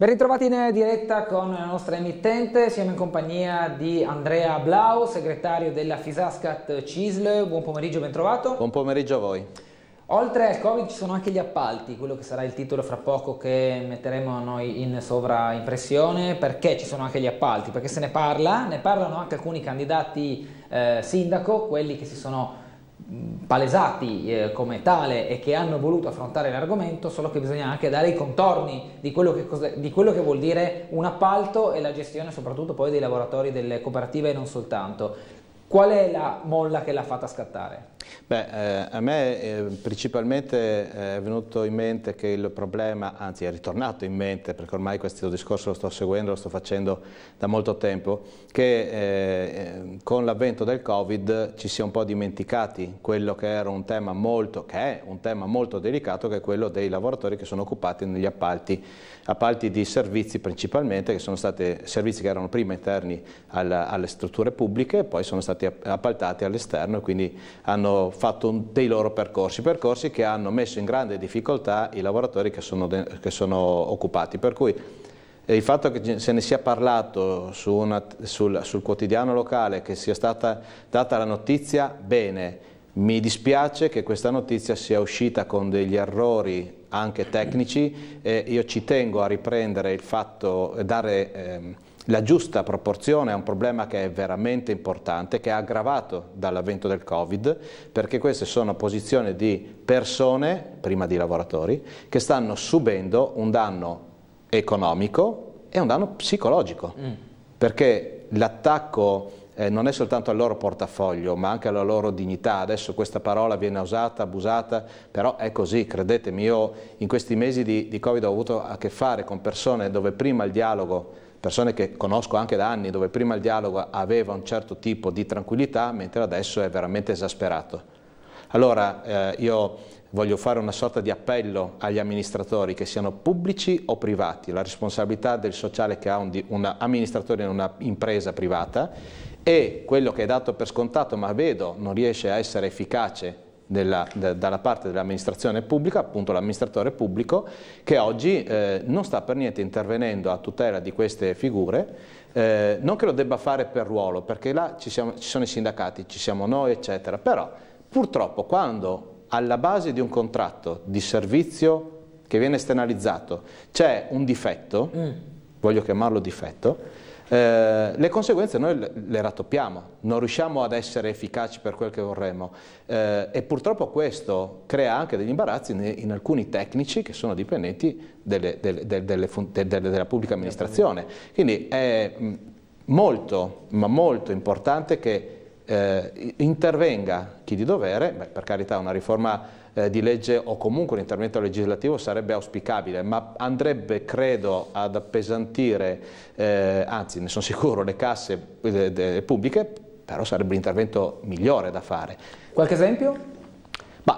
Ben ritrovati in diretta con la nostra emittente, siamo in compagnia di Andrea Blau, segretario della Fisascat CISL, buon pomeriggio, ben trovato. Buon pomeriggio a voi. Oltre al Covid ci sono anche gli appalti, quello che sarà il titolo fra poco che metteremo noi in sovraimpressione, perché ci sono anche gli appalti, perché se ne parla, ne parlano anche alcuni candidati eh, sindaco, quelli che si sono palesati eh, come tale e che hanno voluto affrontare l'argomento, solo che bisogna anche dare i contorni di quello, che, di quello che vuol dire un appalto e la gestione soprattutto poi dei lavoratori delle cooperative e non soltanto. Qual è la molla che l'ha fatta scattare? Beh, eh, a me eh, principalmente eh, è venuto in mente che il problema, anzi è ritornato in mente, perché ormai questo discorso lo sto seguendo, lo sto facendo da molto tempo, che eh, eh, con l'avvento del Covid ci si è un po' dimenticati quello che era un tema molto, che è un tema molto delicato, che è quello dei lavoratori che sono occupati negli appalti, appalti di servizi principalmente, che sono stati servizi che erano prima interni alla, alle strutture pubbliche e poi sono stati appaltati all'esterno e quindi hanno fatto un, dei loro percorsi, percorsi che hanno messo in grande difficoltà i lavoratori che sono, de, che sono occupati. Per cui eh, il fatto che se ne sia parlato su una, sul, sul quotidiano locale, che sia stata data la notizia, bene, mi dispiace che questa notizia sia uscita con degli errori anche tecnici, eh, io ci tengo a riprendere il fatto, dare ehm, la giusta proporzione è un problema che è veramente importante, che è aggravato dall'avvento del Covid, perché queste sono posizioni di persone, prima di lavoratori, che stanno subendo un danno economico e un danno psicologico, mm. perché l'attacco eh, non è soltanto al loro portafoglio, ma anche alla loro dignità. Adesso questa parola viene usata, abusata, però è così, credetemi, io in questi mesi di, di Covid ho avuto a che fare con persone dove prima il dialogo persone che conosco anche da anni, dove prima il dialogo aveva un certo tipo di tranquillità, mentre adesso è veramente esasperato. Allora eh, io voglio fare una sorta di appello agli amministratori, che siano pubblici o privati, la responsabilità del sociale che ha un, un amministratore in un'impresa privata e quello che è dato per scontato, ma vedo non riesce a essere efficace della, da, dalla parte dell'amministrazione pubblica, appunto l'amministratore pubblico, che oggi eh, non sta per niente intervenendo a tutela di queste figure, eh, non che lo debba fare per ruolo, perché là ci, siamo, ci sono i sindacati, ci siamo noi, eccetera, però purtroppo quando alla base di un contratto di servizio che viene esternalizzato c'è un difetto, mm. voglio chiamarlo difetto, eh, le conseguenze noi le, rattoppiamo, non riusciamo ad essere efficaci per quel che vorremmo eh, e purtroppo questo crea anche degli imbarazzi in, in alcuni tecnici che sono dipendenti delle, delle, delle, della pubblica amministrazione. Quindi è mm, molto, ma molto importante che eh, intervenga chi di dovere, beh, per carità una riforma eh, di legge o comunque un intervento legislativo sarebbe auspicabile, ma andrebbe, credo, ad appesantire, eh, anzi ne sono sicuro, le casse eh, pubbliche, però sarebbe l'intervento migliore da fare. Qualche esempio?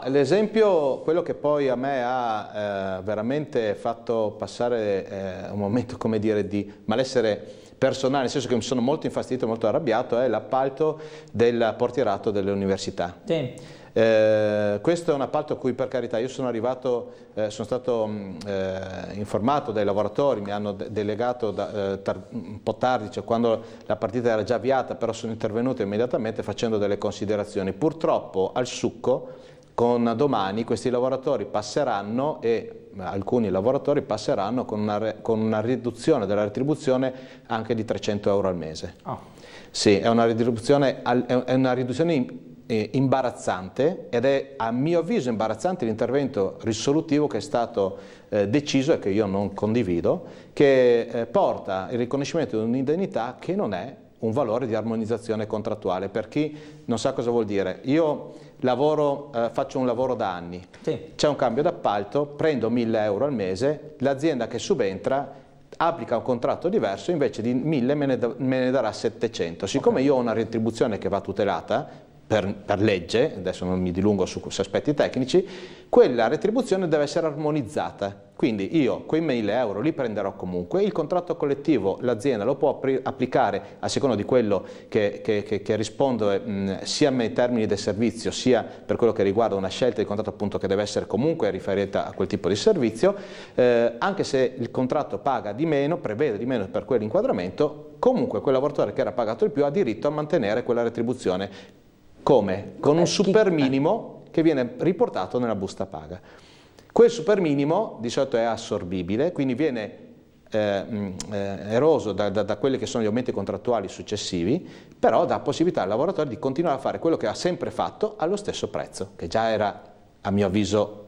l'esempio, quello che poi a me ha eh, veramente fatto passare eh, un momento come dire, di malessere personale, nel senso che mi sono molto infastidito, molto arrabbiato, è l'appalto del portierato delle università. Sì. Eh, questo è un appalto a cui per carità io sono arrivato, eh, sono stato mm, eh, informato dai lavoratori, mi hanno de delegato da, eh, un po' tardi, cioè quando la partita era già avviata, però sono intervenuto immediatamente facendo delle considerazioni. Purtroppo al succo con domani questi lavoratori passeranno e eh, alcuni lavoratori passeranno con una, con una riduzione della retribuzione anche di 300 euro al mese. Oh. Sì, è una riduzione, è una riduzione eh, imbarazzante ed è a mio avviso imbarazzante l'intervento risolutivo che è stato eh, deciso e che io non condivido, che eh, porta il riconoscimento di un'indennità che non è un valore di armonizzazione contrattuale. Per chi non sa cosa vuol dire, io lavoro, eh, faccio un lavoro da anni, sì. c'è un cambio d'appalto, prendo 1000 euro al mese, l'azienda che subentra applica un contratto diverso, invece di 1000 me ne, me ne darà 700. Siccome okay. io ho una retribuzione che va tutelata, per, per, legge, adesso non mi dilungo su questi aspetti tecnici, quella retribuzione deve essere armonizzata. Quindi io quei 1000 euro li prenderò comunque, il contratto collettivo l'azienda lo può applicare a seconda di quello che, che, che, che risponde eh, mh, sia nei termini del servizio sia per quello che riguarda una scelta di contratto appunto che deve essere comunque riferita a quel tipo di servizio, eh, anche se il contratto paga di meno, prevede di meno per quell'inquadramento, comunque quel lavoratore che era pagato di più ha diritto a mantenere quella retribuzione come? Con un super eh. minimo che viene riportato nella busta paga. Quel super minimo di solito è assorbibile, quindi viene eh, mm, eh, eroso da, da, da, quelli che sono gli aumenti contrattuali successivi, però dà possibilità al lavoratore di continuare a fare quello che ha sempre fatto allo stesso prezzo, che già era a mio avviso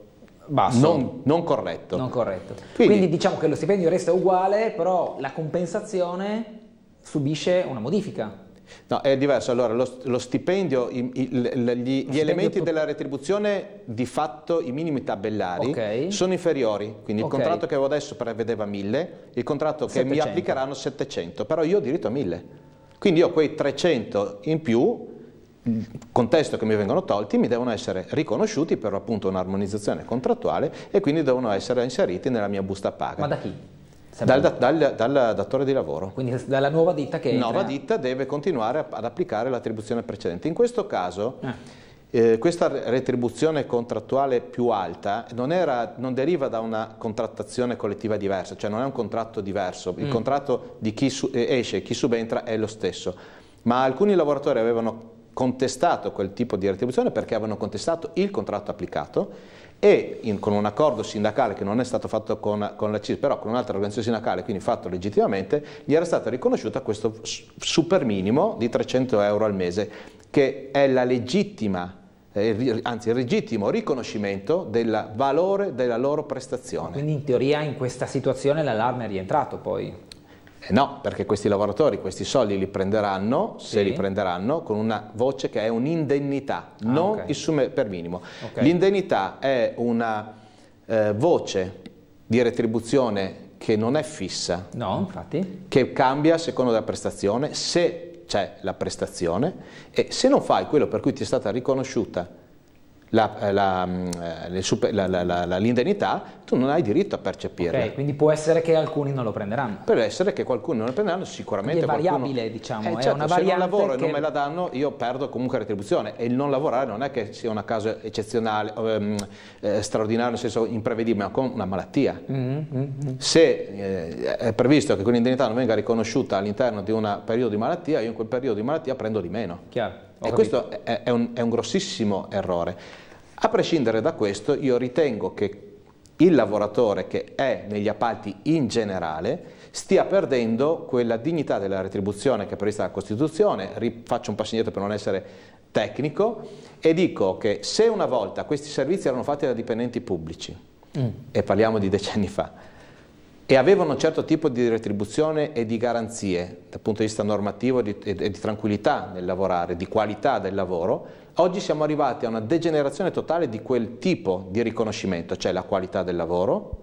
non, non, corretto. Non corretto. Quindi, Quindi, diciamo che lo stipendio resta uguale, però la compensazione subisce una modifica. No, è diverso. Allora, lo, lo stipendio, i, i, gli, gli stipendio elementi tu... della retribuzione, di fatto i minimi tabellari, okay. sono inferiori. Quindi okay. il contratto che avevo adesso prevedeva 1000, il contratto 700. che mi applicheranno 700, però io ho diritto a 1000. Quindi io quei 300 in più contesto che mi vengono tolti mi devono essere riconosciuti per appunto un'armonizzazione contrattuale e quindi devono essere inseriti nella mia busta paga. Ma da chi? Dal, dal, dal, datore di lavoro. Quindi dalla nuova ditta che... La nuova entra... ditta deve continuare ad applicare l'attribuzione precedente. In questo caso ah. eh, questa retribuzione contrattuale più alta non, era, non, deriva da una contrattazione collettiva diversa, cioè non è un contratto diverso, il mm. contratto di chi su, eh, esce e chi subentra è lo stesso, ma alcuni lavoratori avevano contestato quel tipo di retribuzione perché avevano contestato il contratto applicato e in, con un accordo sindacale che non è stato fatto con, con la CIS, però con un'altra organizzazione sindacale, quindi fatto legittimamente, gli era stato riconosciuto questo super minimo di 300 euro al mese, che è la legittima eh, anzi il legittimo riconoscimento del valore della loro prestazione. Quindi in teoria in questa situazione l'allarme è rientrato poi? Eh no, perché questi lavoratori questi soldi li prenderanno, sì. se li prenderanno, con una voce che è un'indennità, ah, non okay. il summe per minimo. Okay. L'indennità è una eh, voce di retribuzione che non è fissa, no, che cambia a seconda della prestazione, se c'è la prestazione e se non fai quello per cui ti è stata riconosciuta l'indennità, tu non hai diritto a percepirla. Okay, quindi può essere che alcuni non lo prenderanno. Può essere che qualcuno non lo prenderanno, sicuramente quindi è variabile, qualcuno... Eh, diciamo, eh, è certo, una variabile. Se non lavoro che... e non me la danno, io perdo comunque retribuzione e il non lavorare non è che sia una causa eccezionale, ehm, eh, straordinaria, nel senso imprevedibile, ma con una malattia. Mm -hmm. Se eh, è previsto che quell'indennità non venga riconosciuta all'interno di un periodo di malattia, io in quel periodo di malattia prendo di meno. Chiaro, e capito. questo è, è, un, è un grossissimo errore. A prescindere da questo io ritengo che il lavoratore che è negli appalti in generale stia perdendo quella dignità della retribuzione che è prevista dalla Costituzione, faccio un passo indietro per non essere tecnico e dico che se una volta questi servizi erano fatti da dipendenti pubblici, mm. e parliamo di decenni fa, e avevano un certo tipo di retribuzione e di garanzie dal punto di vista normativo e di, e di tranquillità nel lavorare, di qualità del lavoro, Oggi siamo arrivati a una degenerazione totale di quel tipo di riconoscimento, cioè la qualità del lavoro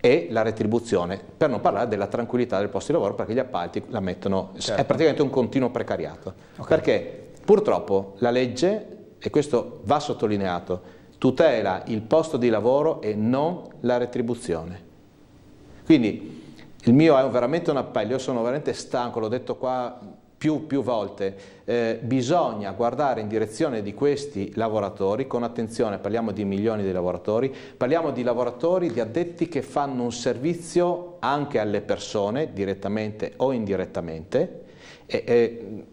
e la retribuzione, per non parlare della tranquillità del posto di lavoro perché gli appalti la mettono, certo. è praticamente un continuo precariato. Okay. Perché purtroppo la legge, e questo va sottolineato, tutela il posto di lavoro e non la retribuzione. Quindi il mio è veramente un appello, io sono veramente stanco, l'ho detto qua più, più volte, eh, bisogna guardare in direzione di questi lavoratori, con attenzione parliamo di milioni di lavoratori, parliamo di lavoratori, di addetti che fanno un servizio anche alle persone, direttamente o indirettamente, e, e,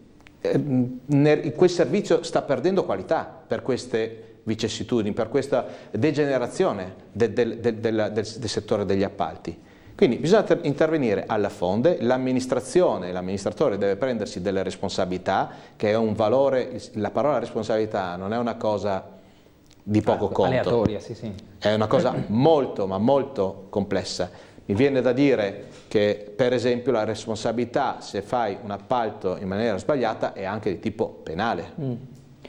eh, e, quel servizio sta perdendo qualità per queste vicissitudini, per questa degenerazione del, del, del, del settore degli appalti. Quindi bisogna intervenire alla fonte, l'amministrazione, l'amministratore deve prendersi delle responsabilità, che è un valore, la parola responsabilità non è una cosa di poco ah, conto. Aleatoria, sì, sì. È una cosa molto, ma molto complessa. Mi viene da dire che, per esempio, la responsabilità se fai un appalto in maniera sbagliata è anche di tipo penale. Mm.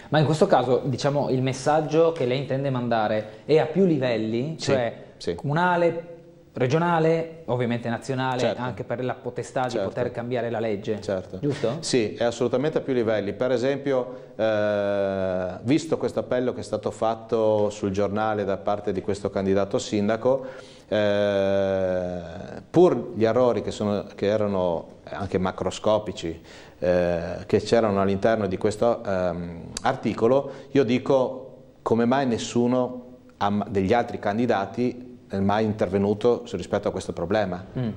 Ma in questo caso, diciamo, il messaggio che lei intende mandare è a più livelli, cioè sì. comunale, regionale, ovviamente nazionale, certo. anche per la potestà certo. di poter cambiare la legge. Certo. Giusto? Sì, è assolutamente a più livelli. Per esempio, eh, visto questo appello che è stato fatto sul giornale da parte di questo candidato sindaco, eh, pur gli errori che, sono, che erano anche macroscopici eh, che c'erano all'interno di questo ehm, articolo, io dico come mai nessuno degli altri candidati mai intervenuto rispetto a questo problema. Mm.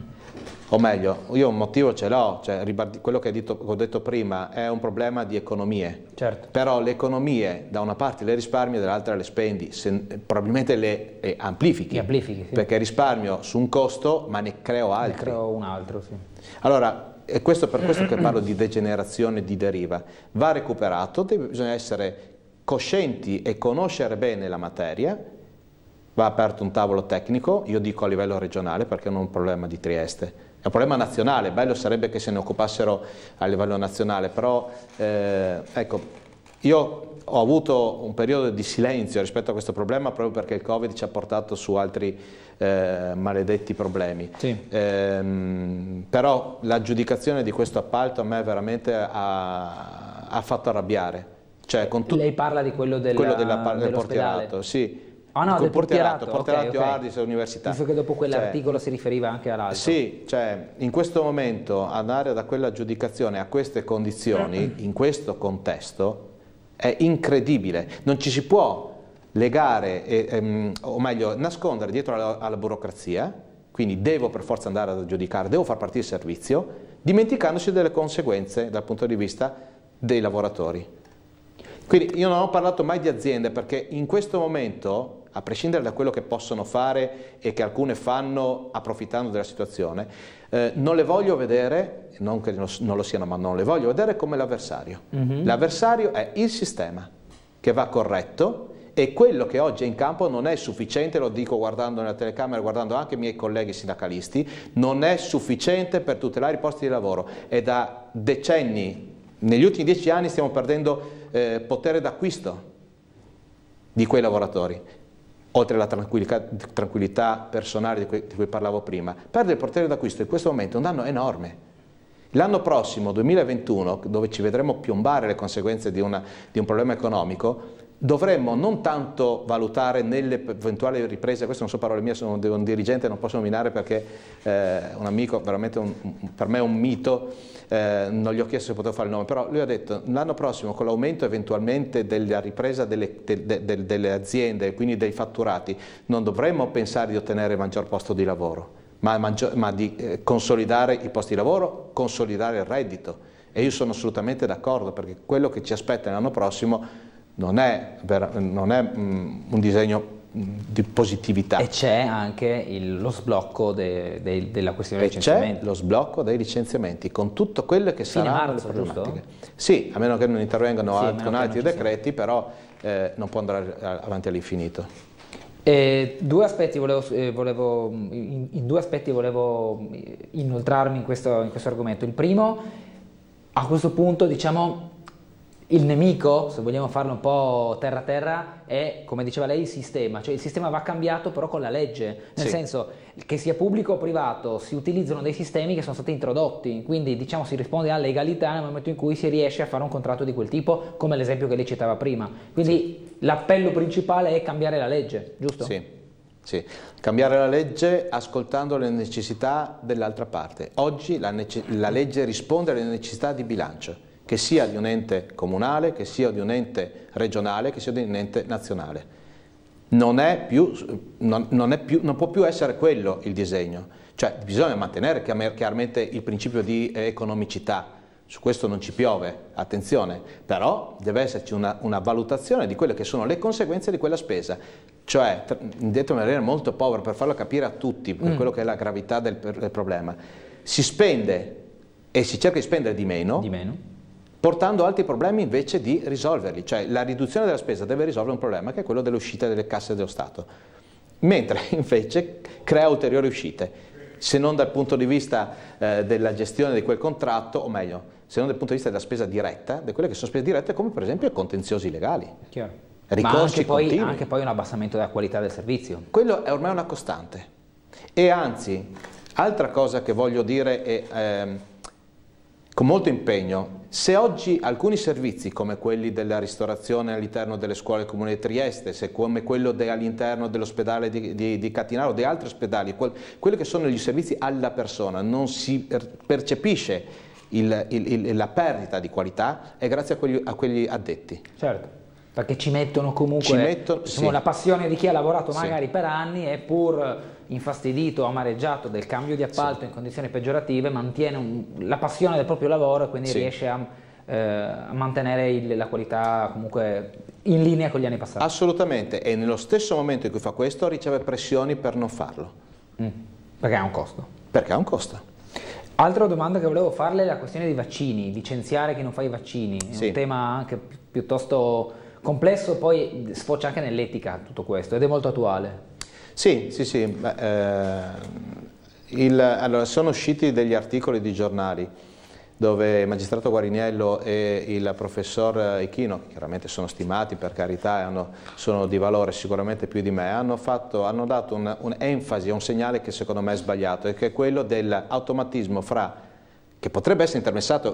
O meglio, io un motivo ce l'ho, cioè, quello che detto, ho detto prima è un problema di economie. Certo. Però le economie da una parte le risparmi e dall'altra le spendi, se, probabilmente le eh, amplifichi. Le amplifichi sì. Perché risparmio su un costo ma ne creo altri. Ne creo un altro, sì. Allora, è questo per questo che parlo di degenerazione, di deriva. Va recuperato, bisogna essere coscienti e conoscere bene la materia va aperto un tavolo tecnico, io dico a livello regionale perché non è un problema di Trieste, è un problema nazionale, bello sarebbe che se ne occupassero a livello nazionale, però eh, ecco, io ho avuto un periodo di silenzio rispetto a questo problema proprio perché il Covid ci ha portato su altri eh, maledetti problemi. Sì. Ehm, però l'aggiudicazione di questo appalto a me veramente ha, ha fatto arrabbiare. Cioè, Lei parla di quello, della, quello della, del portinato, sì Ah no, del portierato, portierato okay, Ardis Università. Visto che dopo quell'articolo cioè, si riferiva anche all'altro. Sì, cioè in questo momento andare da quella giudicazione a queste condizioni, in questo contesto, è incredibile. Non ci si può legare, e, ehm, o meglio, nascondere dietro alla, alla burocrazia, quindi devo per forza andare a giudicare, devo far partire il servizio, dimenticandosi delle conseguenze dal punto di vista dei lavoratori. Quindi io non ho parlato mai di aziende perché in questo momento a prescindere da quello che possono fare e che alcune fanno approfittando della situazione, eh, non le voglio vedere, non che non lo siano, ma non le voglio vedere come l'avversario. Mm -hmm. L'avversario è il sistema che va corretto e quello che oggi è in campo non è sufficiente, lo dico guardando nella telecamera, guardando anche i miei colleghi sindacalisti, non è sufficiente per tutelare i posti di lavoro. È da decenni, negli ultimi dieci anni stiamo perdendo eh, potere d'acquisto di quei lavoratori oltre alla tranquillità personale di cui, di cui parlavo prima, perde il portiere d'acquisto in questo momento è un danno enorme. L'anno prossimo, 2021, dove ci vedremo piombare le conseguenze di, una, di un problema economico, dovremmo non tanto valutare nelle eventuali riprese, queste non sono parole mie, sono un dirigente, non posso nominare perché eh, un amico, veramente un, per me è un mito, eh, non gli ho chiesto se potevo fare il nome, però lui ha detto l'anno prossimo con l'aumento eventualmente della ripresa delle, de, de, delle aziende, quindi dei fatturati, non dovremmo pensare di ottenere maggior posto di lavoro, ma, maggior, ma di eh, consolidare i posti di lavoro, consolidare il reddito. E io sono assolutamente d'accordo perché quello che ci aspetta l'anno prossimo non è, vera, non è mh, mm, un disegno mm, di positività. E c'è anche il, lo sblocco de, de, della questione dei licenziamenti. C'è lo sblocco dei licenziamenti con tutto quello che sarà le problematiche. Giusto? Sì, a meno che non intervengano sì, alt con altri decreti, però eh, non può andare avanti all'infinito. Eh, volevo, eh, volevo, in, in, due aspetti volevo eh, inoltrarmi in questo, in questo argomento. Il primo, a questo punto diciamo il nemico, se vogliamo farlo un po' terra terra, è, come diceva lei, il sistema, cioè il sistema va cambiato però con la legge, nel sì. senso che sia pubblico o privato si utilizzano dei sistemi che sono stati introdotti, quindi diciamo si risponde alla legalità nel momento in cui si riesce a fare un contratto di quel tipo, come l'esempio che lei citava prima. Quindi sì. l'appello principale è cambiare la legge, giusto? Sì. Sì, cambiare la legge ascoltando le necessità dell'altra parte. Oggi la, nece- la legge risponde alle necessità di bilancio che sia di un ente comunale, che sia di un ente regionale, che sia di un ente nazionale. Non, più, non, non, più, non può più essere quello il disegno, cioè bisogna mantenere chiaramente il principio di economicità, su questo non ci piove, attenzione, però deve esserci una, una, valutazione di quelle che sono le conseguenze di quella spesa, cioè detto in maniera molto povera per farlo capire a tutti per mm. quello che è la gravità del, del, problema, si spende e si cerca di spendere di meno, di meno portando altri problemi invece di risolverli, cioè la riduzione della spesa deve risolvere un problema che è quello dell'uscita delle casse dello Stato, mentre invece crea ulteriori uscite, se non dal punto di vista eh, della gestione di quel contratto, o meglio, se non dal punto di vista della spesa diretta, di quelle che sono spese dirette come per esempio i contenziosi legali. Chiaro. Ricorsi Ma anche poi, anche poi un abbassamento della qualità del servizio. Quello è ormai una costante. E anzi, altra cosa che voglio dire è... Ehm, con molto impegno. Se oggi alcuni servizi come quelli della ristorazione all'interno delle scuole comuni di Trieste, se come quello de all'interno dell'ospedale di, di, di, Catinaro di altri ospedali, quel, quelli che sono gli servizi alla persona, non si percepisce il, il, il, la perdita di qualità, è grazie a quegli, a quegli addetti. Certo perché ci mettono comunque ci mettono, insomma, sì. la passione di chi ha lavorato magari sì. per anni e pur infastidito, amareggiato del cambio di appalto sì. in condizioni peggiorative mantiene un, la passione del proprio lavoro e quindi riesce a, eh, a mantenere il, la qualità comunque in linea con gli anni passati. Assolutamente e nello stesso momento in cui fa questo riceve pressioni per non farlo. Mm. Perché ha un costo. Perché ha un costo. Altra domanda che volevo farle è la questione dei vaccini, licenziare chi non fa i vaccini, è un tema anche piuttosto complesso, poi sfocia anche nell'etica tutto questo ed è molto attuale. Sì, sì, sì. Beh, eh, il, allora, sono usciti degli articoli di giornali dove il magistrato Guariniello e il professor Echino, che chiaramente sono stimati per carità e hanno, sono di valore sicuramente più di me, hanno, fatto, hanno dato un'enfasi un un segnale che secondo me è sbagliato e che è quello dell'automatismo fra che potrebbe essere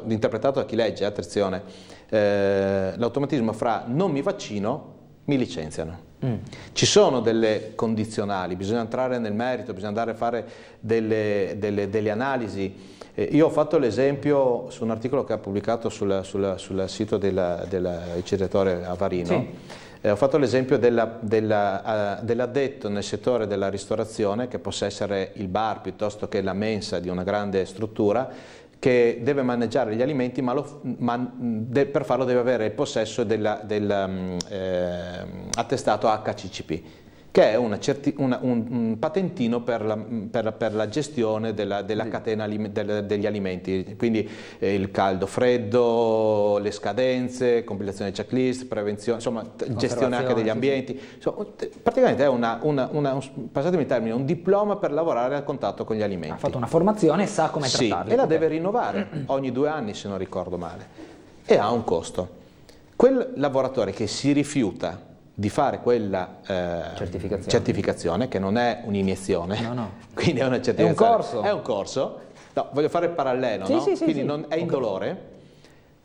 interpretato da chi legge, attenzione, eh, l'automatismo fra non mi vaccino, mi licenziano. Mm. Ci sono delle condizionali, bisogna entrare nel merito, bisogna andare a fare delle, delle, delle analisi. Eh, io ho fatto l'esempio su un articolo che ha pubblicato sul sito del dell'inceneritore Avarino. Sì. Eh, ho fatto l'esempio dell'addetto della, della eh, nel settore della ristorazione, che possa essere il bar piuttosto che la mensa di una grande struttura, che deve maneggiare gli alimenti, ma, lo, ma de, per farlo deve avere il possesso dell'attestato mm, ehm, um, eh, HCCP che è una una, un, un, patentino per la, per, per la gestione della, della catena del, degli alimenti, quindi eh, il caldo freddo, le scadenze, compilazione di checklist, prevenzione, insomma gestione anche degli ambienti, insomma, praticamente è una, una, una, passatemi il termine, un diploma per lavorare a contatto con gli alimenti. Ha fatto una formazione e sa come sì, trattarli. e la okay. deve rinnovare ogni due anni se non ricordo male e ha un costo. Quel lavoratore che si rifiuta di fare quella eh, certificazione. certificazione. che non è un'iniezione, no, no. quindi è una certificazione. È un corso. È un corso. No, voglio fare il parallelo, sì, no? sì, sì, quindi non, è indolore.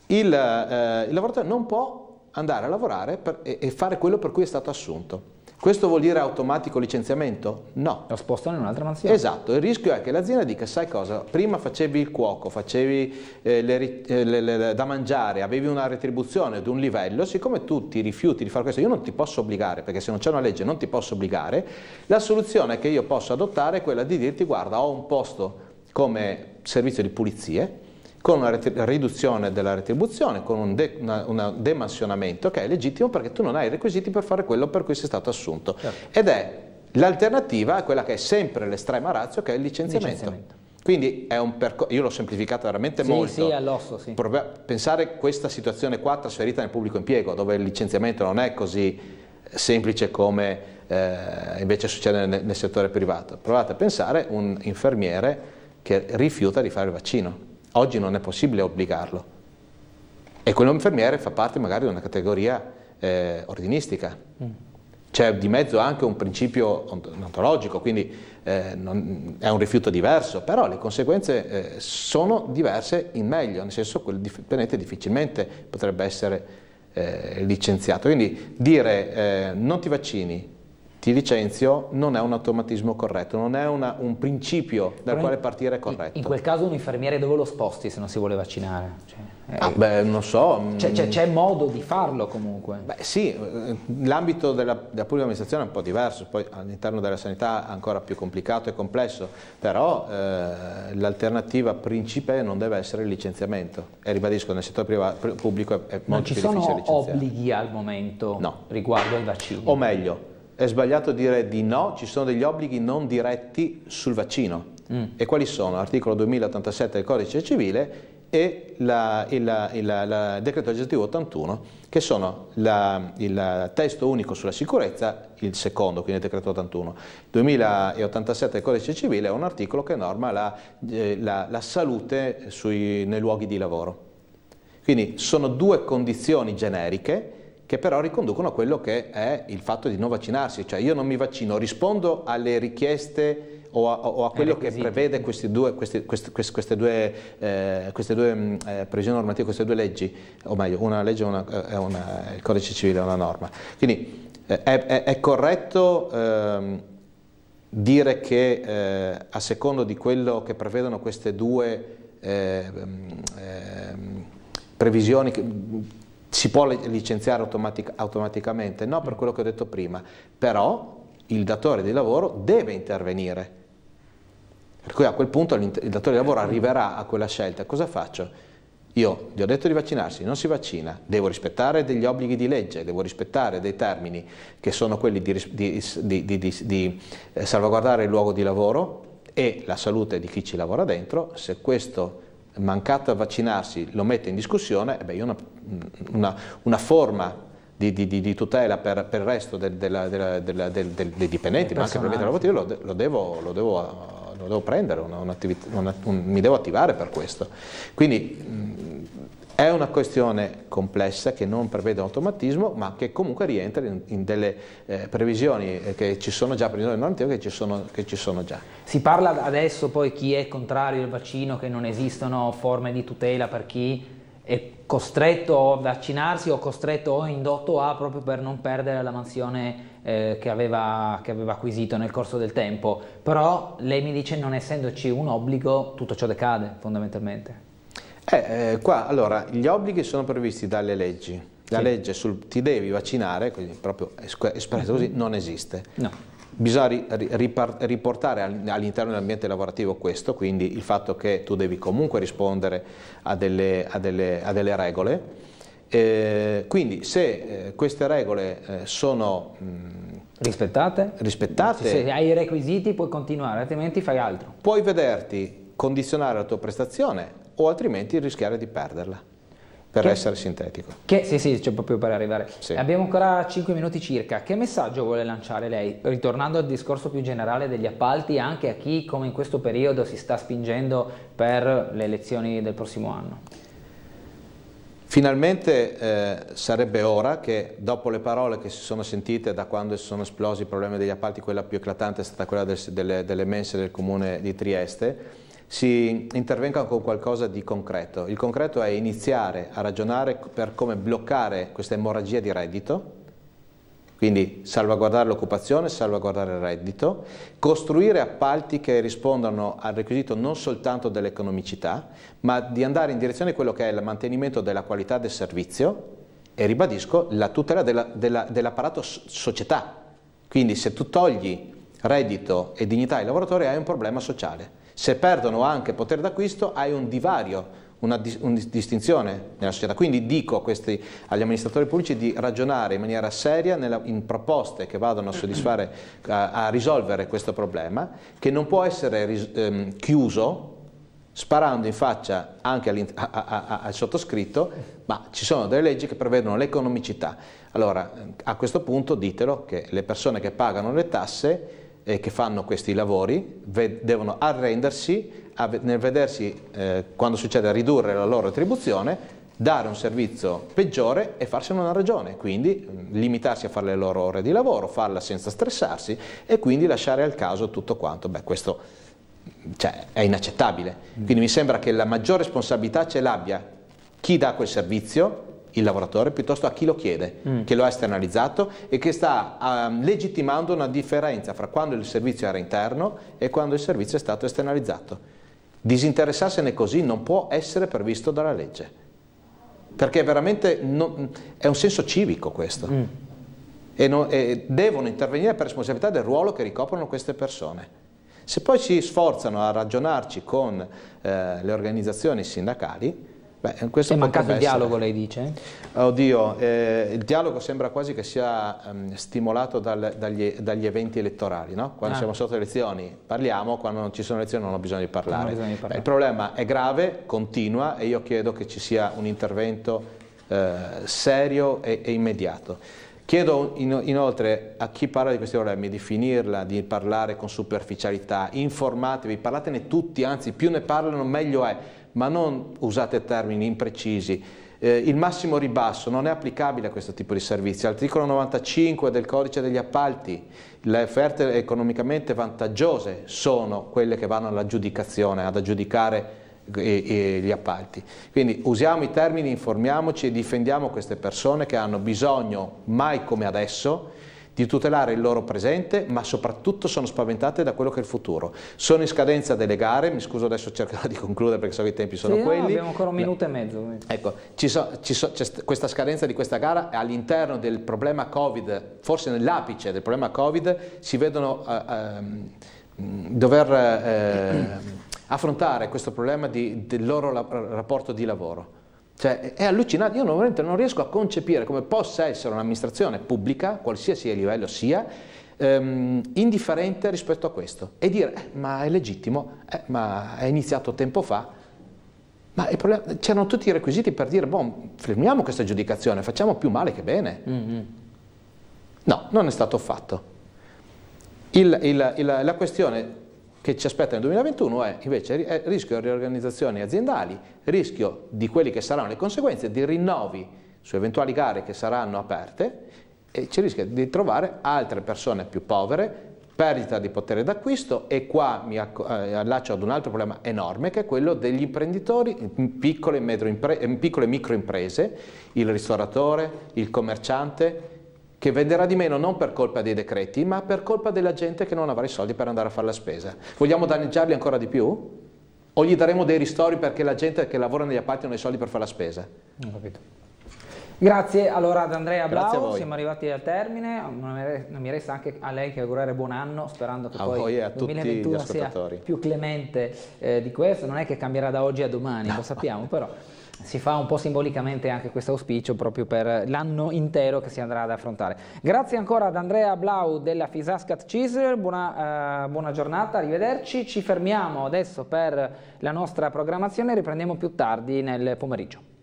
Okay. Il, eh, il, lavoratore non può andare a lavorare per, e, e fare quello per cui è stato assunto. Questo vuol dire automatico licenziamento? No. Lo spostano in un'altra mansione. Esatto, il rischio è che l'azienda dica, sai cosa, prima facevi il cuoco, facevi eh, le, eh, le, le, da mangiare, avevi una retribuzione di un livello, siccome tu ti rifiuti di fare questo, io non ti posso obbligare, perché se non c'è una legge non ti posso obbligare, la soluzione che io posso adottare è quella di dirti, guarda, ho un posto come servizio di pulizie, con una riduzione della retribuzione, con un, de una, una demansionamento che è legittimo perché tu non hai i requisiti per fare quello per cui sei stato assunto. Certo. Ed è l'alternativa a quella che è sempre l'estrema razza, che è il licenziamento. licenziamento. Quindi è un percorso, io l'ho semplificata veramente sì, molto. Sì, all'osso, sì. Pensare questa situazione qua trasferita nel pubblico impiego, dove il licenziamento non è così eh, semplice come eh, invece succede nel, nel settore privato. Provate a pensare un infermiere che rifiuta di fare il vaccino Oggi non è possibile obbligarlo. E quell'infermiere fa parte magari di una categoria eh, ordinistica. Mm. C'è di mezzo anche un principio ontologico, quindi eh, non, è un rifiuto diverso, però le conseguenze eh, sono diverse in meglio, nel senso che il pianeta difficilmente potrebbe essere eh, licenziato. Quindi dire eh, non ti vaccini ti licenzio non è un automatismo corretto, non è una, un principio dal Però quale in, partire corretto. In quel caso un infermiere dove lo sposti se non si vuole vaccinare? Cioè, eh, ah, beh, non so. Cioè, cioè, mm. C'è, modo di farlo comunque? Beh, sì, eh, l'ambito della, della, pubblica amministrazione è un po' diverso, poi all'interno della sanità è ancora più complicato e complesso, però eh, l'alternativa principe non deve essere il licenziamento. E ribadisco, nel settore privato, pubblico è, molto più difficile licenziare. Non ci sono obblighi al momento no. riguardo al vaccino? O meglio è sbagliato dire di no, ci sono degli obblighi non diretti sul vaccino. Mm. E quali sono? L'articolo 2087 del codice civile e il decreto legislativo 81 che sono la, il testo unico sulla sicurezza, il secondo, quindi il decreto 81. 2087 del codice civile è un articolo che norma la, eh, la, la salute sui, nei luoghi di lavoro. Quindi sono due condizioni generiche che però riconducono a quello che è il fatto di non vaccinarsi, cioè io non mi vaccino, rispondo alle richieste o a, o a quello che prevede queste due, queste, queste, queste, due, eh, queste due mm, eh, previsioni normative, queste due leggi, o meglio, una legge e una, eh, una, il codice civile è una norma. Quindi eh, è, è, corretto ehm, dire che eh, a secondo di quello che prevedono queste due eh, mm, ehm, previsioni, che, si può licenziare automatic automaticamente? No, per quello che ho detto prima, però il datore di lavoro deve intervenire. Per cui a quel punto il datore di lavoro arriverà a quella scelta. Cosa faccio? Io gli ho detto di vaccinarsi, non si vaccina, devo rispettare degli obblighi di legge, devo rispettare dei termini che sono quelli di, di, di, di eh, salvaguardare il luogo di lavoro e la salute di chi ci lavora dentro. Se questo mancato a vaccinarsi lo mette in discussione, beh, io una, una, una forma di, di, di, tutela per, per, il resto del, della, della, della, del, del, dei dipendenti, ma anche per il lavorativo, lo, lo, devo, lo, devo, lo devo prendere, una, un, mi devo attivare per questo. Quindi è una questione complessa che non prevede automatismo ma che comunque rientra in, in delle eh, previsioni eh, che ci sono già, previsioni normative che ci, sono, che ci sono già. Si parla adesso poi chi è contrario al vaccino, che non esistono forme di tutela per chi è costretto a vaccinarsi o costretto o indotto a proprio per non perdere la mansione eh, che, aveva, che, aveva, acquisito nel corso del tempo. Però lei mi dice non essendoci un obbligo tutto ciò decade fondamentalmente. Eh, eh, qua, allora, gli obblighi sono previsti dalle leggi. La sì. legge sul ti devi vaccinare, quindi proprio espresso così, mm-hmm. non esiste. No. Bisogna ri, ri, riportare all'interno dell'ambiente lavorativo questo, quindi il fatto che tu devi comunque rispondere a delle, a delle, a delle regole. Eh, quindi se eh, queste regole eh, sono mh, mm, rispettate, rispettate se hai i requisiti puoi continuare, altrimenti fai altro. Puoi vederti condizionare la tua prestazione o altrimenti rischiare di perderla per che, essere sintetico. Che, sì, sì, c'è proprio per arrivare. Sì. Abbiamo ancora 5 minuti circa. Che messaggio vuole lanciare lei? Ritornando al discorso più generale degli appalti, anche a chi, come in questo periodo, si sta spingendo per le elezioni del prossimo anno. Finalmente eh, sarebbe ora che, dopo le parole che si sono sentite da quando si sono esplosi i problemi degli appalti, quella più eclatante è stata quella del, delle, delle mense del comune di Trieste, si intervenga con qualcosa di concreto. Il concreto è iniziare a ragionare per come bloccare questa emorragia di reddito, quindi salvaguardare l'occupazione, salvaguardare il reddito, costruire appalti che rispondano al requisito non soltanto dell'economicità, ma di andare in direzione a quello che è il mantenimento della qualità del servizio e ribadisco la tutela dell'apparato società. Quindi se tu togli reddito e dignità ai lavoratori hai un problema sociale. Se perdono anche potere d'acquisto hai un divario, una, dis una, distinzione nella società. Quindi dico questi, agli amministratori pubblici di ragionare in maniera seria nella, in proposte che vadano a soddisfare, a, a, risolvere questo problema, che non può essere ehm, chiuso sparando in faccia anche all a, a, al sottoscritto, ma ci sono delle leggi che prevedono l'economicità. Allora, a questo punto ditelo che le persone che pagano le tasse eh, che fanno questi lavori devono arrendersi nel vedersi, eh, quando succede, ridurre la loro attribuzione, dare un servizio peggiore e farsene una ragione, quindi mm, limitarsi a fare le loro ore di lavoro, farla senza stressarsi e quindi lasciare al caso tutto quanto. Beh, questo mm, cioè, è inaccettabile. Quindi mi sembra che la maggior responsabilità ce l'abbia chi dà quel servizio il lavoratore piuttosto a chi lo chiede, mm. che lo ha esternalizzato e che sta uh, legittimando una differenza fra quando il servizio era interno e quando il servizio è stato esternalizzato. Disinteressarsene così non può essere previsto dalla legge, perché veramente non, è un senso civico questo. Mm. E, non, e devono intervenire per responsabilità del ruolo che ricoprono queste persone. Se poi si sforzano a ragionarci con eh, le organizzazioni sindacali, Beh, è mancato il dialogo, essere. lei dice? Oddio, eh, il dialogo sembra quasi che sia um, stimolato dal, dagli, dagli, eventi elettorali, no? Quando ah. siamo sotto le elezioni parliamo, quando non ci sono elezioni non ho bisogno di parlare. Bisogno di parlare. Beh, il problema è grave, continua e io chiedo che ci sia un intervento eh, serio e, e immediato. Chiedo in, inoltre a chi parla di questi problemi di finirla, di parlare con superficialità, informatevi, parlatene tutti, anzi più ne parlano meglio è ma non usate termini imprecisi. Eh, il massimo ribasso non è applicabile a questo tipo di servizi. L'articolo 95 del codice degli appalti, le offerte economicamente vantaggiose sono quelle che vanno all'aggiudicazione, ad aggiudicare e, e gli appalti. Quindi usiamo i termini, informiamoci e difendiamo queste persone che hanno bisogno, mai come adesso, di tutelare il loro presente, ma soprattutto sono spaventate da quello che è il futuro. Sono in scadenza delle gare, mi scuso adesso cercherò di concludere perché so che i tempi sono sì, quelli. No, abbiamo ancora un minuto e mezzo. Ecco, ci so, ci so, questa scadenza di questa gara all'interno del problema Covid, forse nell'apice del problema Covid, si vedono eh, eh, dover eh, affrontare questo problema di, del loro rapporto di lavoro. Cioè, è allucinante, io non, veramente non riesco a concepire come possa essere un'amministrazione pubblica, qualsiasi livello sia, ehm, indifferente rispetto a questo e dire eh, ma è legittimo, eh, ma è iniziato tempo fa, ma c'erano tutti i requisiti per dire, boh, fermiamo questa giudicazione, facciamo più male che bene. Mm -hmm. No, non è stato fatto. Il, il, il, la questione che ci aspetta nel 2021 è invece rischio di riorganizzazioni aziendali, rischio di quelle che saranno le conseguenze di rinnovi su eventuali gare che saranno aperte e ci rischia di trovare altre persone più povere, perdita di potere d'acquisto e qua mi eh, allaccio ad un altro problema enorme che è quello degli imprenditori, piccole, piccole micro imprese, il ristoratore, il commerciante, che venderà di meno non per colpa dei decreti, ma per colpa della gente che non avrà i soldi per andare a fare la spesa. Vogliamo danneggiarli ancora di più? O gli daremo dei ristori perché la gente che lavora negli appalti non ha i soldi per fare la spesa? Non capito. Grazie allora ad Andrea Blau, siamo arrivati al termine, non mi resta anche a lei che augurare buon anno sperando che a poi il 2021 sia più clemente eh, di questo, non è che cambierà da oggi a domani, no. lo sappiamo però si fa un po' simbolicamente anche questo auspicio proprio per l'anno intero che si andrà ad affrontare. Grazie ancora ad Andrea Blau della Fisascat Cisler, buona, eh, buona giornata, arrivederci, ci fermiamo adesso per la nostra programmazione, riprendiamo più tardi nel pomeriggio.